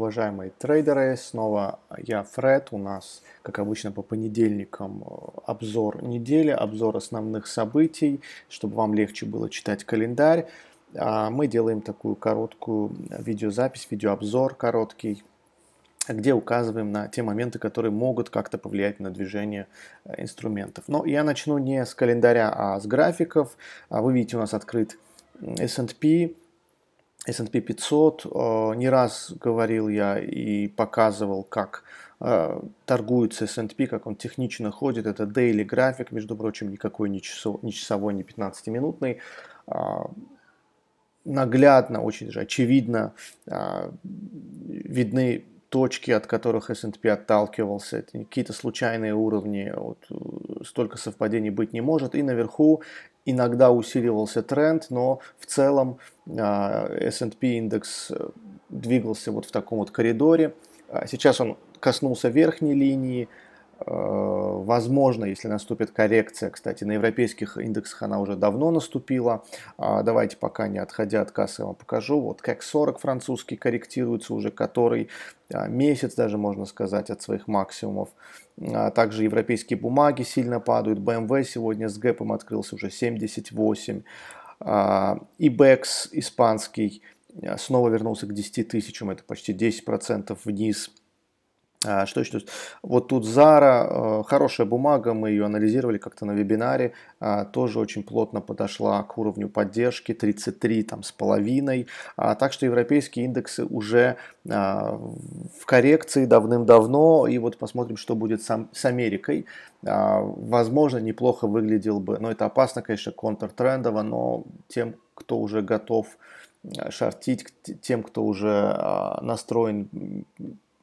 Уважаемые трейдеры, снова я, Фред. У нас, как обычно, по понедельникам э, обзор недели, обзор основных событий, чтобы вам легче было читать календарь. А, мы делаем такую короткую э, видеозапись, видеообзор короткий, где указываем на те моменты, которые могут как-то повлиять на движение э, инструментов. Но ну, я начну не с календаря, а с графиков. А вы видите, у нас открыт S&P, S&P 500. Э, не раз говорил я и показывал, как э, торгуется S&P, как он технично ходит. Это daily график, между прочим, никакой не, часовой, не 15-минутный. Э, наглядно, очень же очевидно видны точки, от которых S&P отталкивался, это какие-то случайные уровни, вот, э, столько совпадений быть не может. И наверху иногда усиливался тренд, но в целом S&P а, индекс э, двигался вот в таком вот коридоре. А сейчас он коснулся верхней линии, Э, возможно, если наступит коррекция, кстати, на европейских индексах она уже давно наступила. А, давайте пока не отходя от кассы, я вам покажу. Вот как 40 французский корректируется уже который а, месяц даже можно сказать от своих максимумов. А, также европейские бумаги сильно падают. BMW сегодня с гэпом открылся уже 78. IBEX испанский снова вернулся к 10 тысячам, это почти 10% вниз. А, что еще? Вот тут Зара э, хорошая бумага, мы ее анализировали как-то на вебинаре, а, тоже очень плотно подошла к уровню поддержки, 33 там с половиной, а, так что европейские индексы уже в коррекции давным-давно, и вот посмотрим, что будет сам, с Америкой. Возможно, неплохо выглядел бы, но это опасно, конечно, контртрендово, но тем, кто уже готов э, шортить, тем, кто уже настроен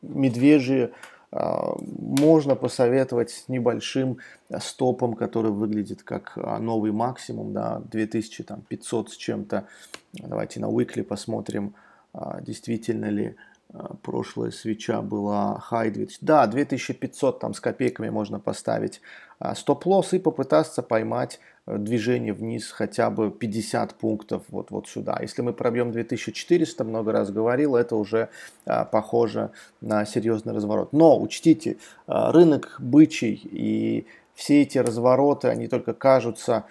медвежье а, можно посоветовать небольшим стопом, который выглядит как а, новый максимум, да, 2500 с чем-то. Давайте на Weekly посмотрим, а, действительно ли Э, прошлая свеча была хай 2000. Да, 2500 там с копейками можно поставить а, стоп-лосс и попытаться поймать э, движение вниз хотя бы 50 пунктов вот, вот сюда. Если мы пробьем 2400, много раз говорил, это уже а, похоже на серьезный разворот. Но учтите, э, рынок бычий и все эти развороты, они только кажутся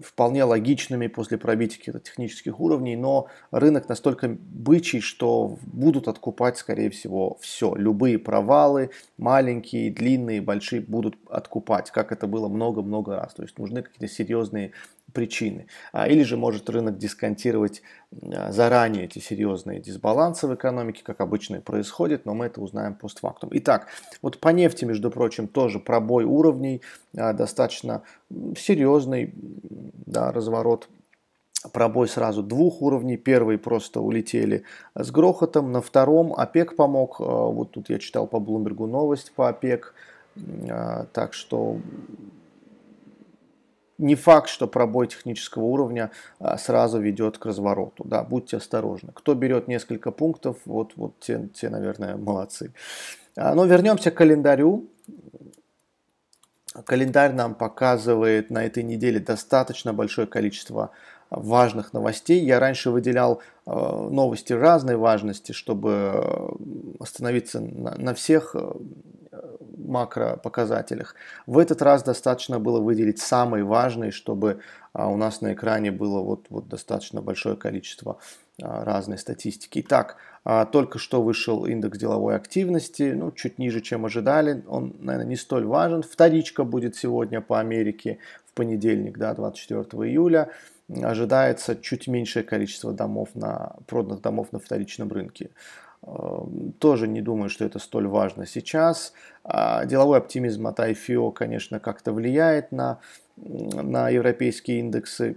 вполне логичными после пробития каких-то технических уровней, но рынок настолько бычий, что будут откупать, скорее всего, все. Любые провалы, маленькие, длинные, большие, будут откупать, как это было много-много раз. То есть нужны какие-то серьезные причины. А, или же может рынок дисконтировать а, заранее эти серьезные дисбалансы в экономике, как обычно и происходит, но мы это узнаем постфактум. Итак, вот по нефти, между прочим, тоже пробой уровней а, достаточно серьезный, да, разворот пробой сразу двух уровней. Первый просто улетели с грохотом. На втором ОПЕК помог. Э, вот тут я читал по Блумбергу новость по ОПЕК. А, так что не факт, что пробой технического уровня а, сразу ведет к развороту. Да, будьте осторожны. Кто берет несколько пунктов, вот, вот те, те, наверное, молодцы. А, Но ну, вернемся к календарю. Календарь нам показывает на этой неделе достаточно большое количество важных новостей. Я раньше выделял э, новости разной важности, чтобы э, остановиться на всех макропоказателях. В этот раз достаточно было выделить самые важные, чтобы а, у нас на экране было вот, вот достаточно большое количество а, разной статистики. Итак, а, только что вышел индекс деловой активности, ну, чуть ниже, чем ожидали. Он, наверное, не столь важен. Вторичка будет сегодня по Америке в понедельник, да, 24 июля ожидается чуть меньшее количество домов на проданных домов на вторичном рынке. Эм, тоже не думаю, что это столь важно сейчас. А, деловой оптимизм от IFO, конечно, как-то влияет на, на европейские индексы,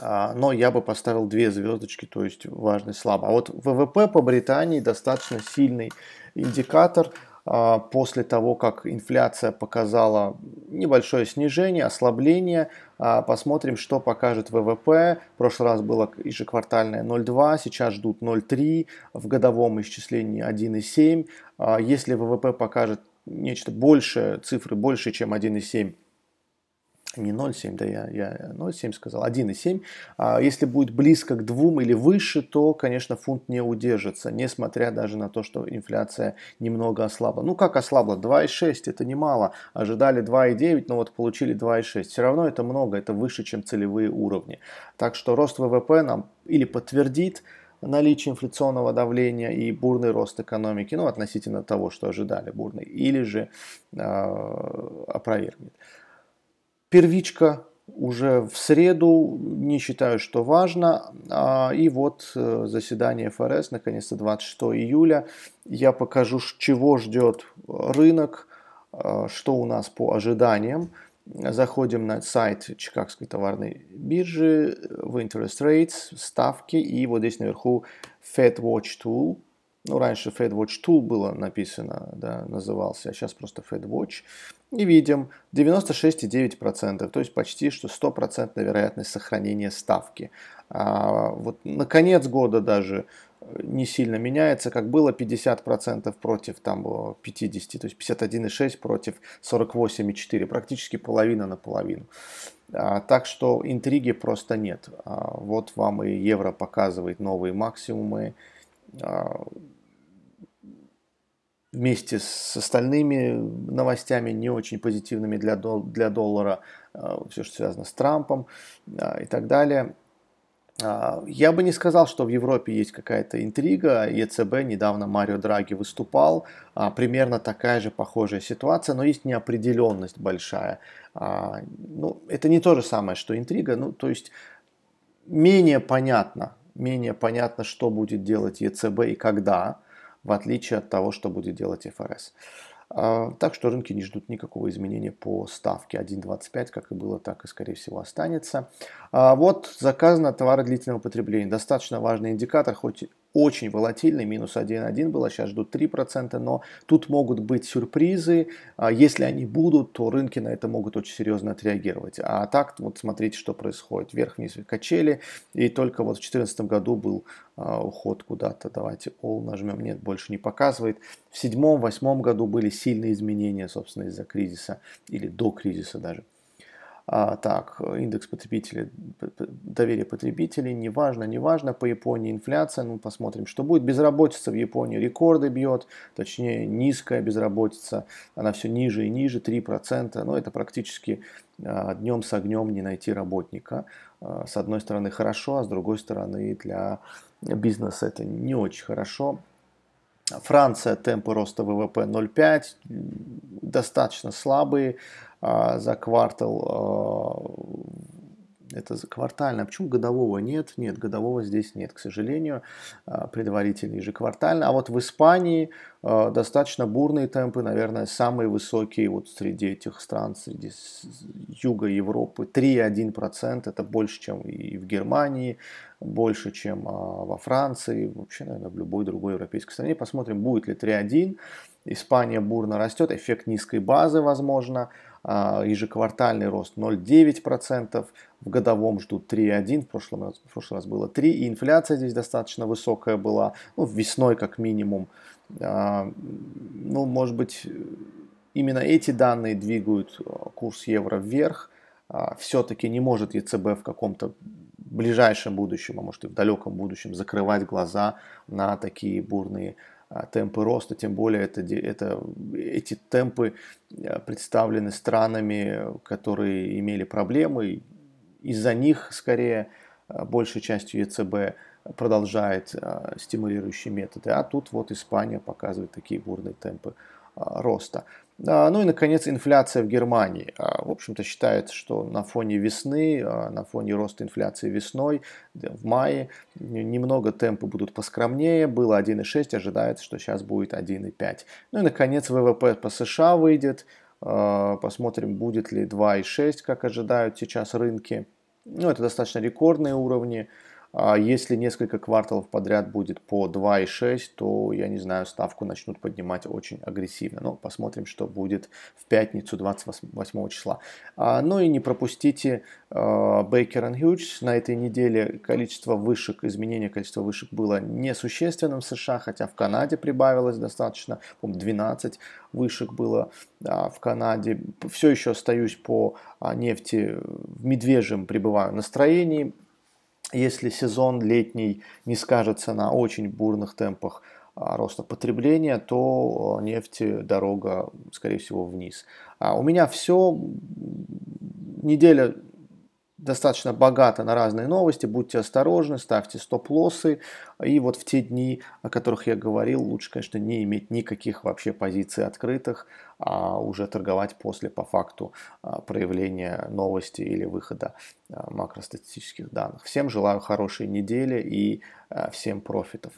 а, но я бы поставил две звездочки, то есть важность слабо. А вот ВВП по Британии достаточно сильный индикатор – а, после того, как инфляция показала небольшое снижение, ослабление. А, посмотрим, что покажет ВВП. В прошлый раз было ежеквартальное 0,2, сейчас ждут 0,3, в годовом исчислении 1,7. А, если ВВП покажет нечто большее, цифры больше, чем 1,7, не 0,7, да я, я 0,7 сказал, 1,7. А если будет близко к 2 или выше, то, конечно, фунт не удержится, несмотря даже на то, что инфляция немного ослабла. Ну как ослабла? 2,6, это немало. Ожидали 2,9, но вот получили 2,6. Все равно это много, это выше, чем целевые уровни. Так что рост ВВП нам или подтвердит, наличие инфляционного давления и бурный рост экономики, ну, относительно того, что ожидали бурный, или же э, опровергнет. Первичка уже в среду, не считаю, что важно. А, и вот э, заседание ФРС, наконец-то 26 июля. Я покажу, чего ждет рынок, э, что у нас по ожиданиям. Заходим на сайт Чикагской товарной биржи, э, в interest rates, ставки, и вот здесь наверху Fed Watch Tool – ну, раньше FedWatch Tool было написано, да, назывался, а сейчас просто FedWatch. И видим 96,9%, то есть почти что 100% вероятность сохранения ставки. А вот на конец года даже э, не сильно меняется, как было 50% против там 50, то есть 51,6 против 48,4, практически половина на половину. А, так что интриги просто нет. А, вот вам и евро показывает новые максимумы а, вместе с остальными новостями не очень позитивными для, дол- для доллара, э, все, что связано с Трампом э, и так далее. Э, я бы не сказал, что в Европе есть какая-то интрига. ЕЦБ, недавно Марио Драги выступал, примерно такая же похожая ситуация, но есть неопределенность большая. Ну, это не то же самое, что интрига, ну, то есть менее понятно, менее понятно, что будет делать ЕЦБ и когда в отличие от того, что будет делать ФРС. А, так что рынки не ждут никакого изменения по ставке 1.25, как и было, так и скорее всего останется. А, вот заказ на товары длительного потребления. Достаточно важный индикатор, хоть очень волатильный, минус 1,1 было, сейчас ждут 3%, но тут могут быть сюрпризы, а если они будут, то рынки на это могут очень серьезно отреагировать. А так, вот смотрите, что происходит, вверх-вниз качели, и только вот в 2014 году был а, уход куда-то, давайте all нажмем, нет, больше не показывает. В 2007-2008 году были сильные изменения, собственно, из-за кризиса или до кризиса даже а, так, индекс потребителей, доверие потребителей, неважно, неважно, по Японии инфляция, ну посмотрим, что будет. Безработица в Японии рекорды бьет, точнее низкая безработица, она все ниже и ниже, 3%, но ну, это практически а, днем с огнем не найти работника. А, с одной стороны хорошо, а с другой стороны для бизнеса это не очень хорошо. Франция темпы роста ВВП 0,5, достаточно слабые а за квартал. А, это за квартально. Почему годового нет? Нет, годового здесь нет, к сожалению. А, Предварительный ежеквартально. А вот в Испании достаточно бурные темпы, наверное, самые высокие вот среди этих стран, среди юга Европы. 3,1%. Это больше, чем и в Германии, больше, чем а, во Франции, вообще, наверное, в любой другой европейской стране. Посмотрим, будет ли 3.1. Испания бурно растет, эффект низкой базы, возможно, а, ежеквартальный рост 0,9%, в годовом ждут 3,1%, в, прошлом раз, в прошлый раз было 3%, и инфляция здесь достаточно высокая была, ну, весной как минимум. А, ну, может быть, именно эти данные двигают курс евро вверх, все-таки не может ЕЦБ в каком-то ближайшем будущем, а может и в далеком будущем, закрывать глаза на такие бурные а, темпы роста, тем более это, это, эти темпы а, представлены странами, которые имели проблемы, из-за них скорее а, большей частью ЕЦБ продолжает стимулирующие методы, а тут вот Испания показывает такие бурные темпы а, роста. А, ну и, наконец, инфляция в Германии. А, в общем-то, считается, что на фоне весны, на фоне роста инфляции весной, в мае, немного темпы будут поскромнее. Было 1,6, ожидается, что сейчас будет 1,5. Ну и, наконец, ВВП по США выйдет. Посмотрим, будет ли 2,6, как ожидают сейчас рынки. Ну, это достаточно рекордные уровни. А если несколько кварталов подряд будет по 2,6, то, я не знаю, ставку начнут поднимать очень агрессивно. Но ну, посмотрим, что будет в пятницу 28 числа. А, ну и не пропустите а, Baker Hughes. На этой неделе количество вышек, изменение количества вышек было несущественным в США, хотя в Канаде прибавилось достаточно, по 12 вышек было в Канаде. Все еще остаюсь по нефти в медвежьем пребываю настроении если сезон летний не скажется на очень бурных темпах а, роста потребления, то а, нефти э, дорога, скорее всего, вниз. А у меня все. Неделя достаточно богата на разные новости, будьте осторожны, ставьте стоп-лоссы, и вот в те дни, о которых я говорил, лучше, конечно, не иметь никаких вообще позиций открытых, а уже торговать после по факту а, проявления новости или выхода а, макростатистических данных. Всем желаю хорошей недели и а, всем профитов.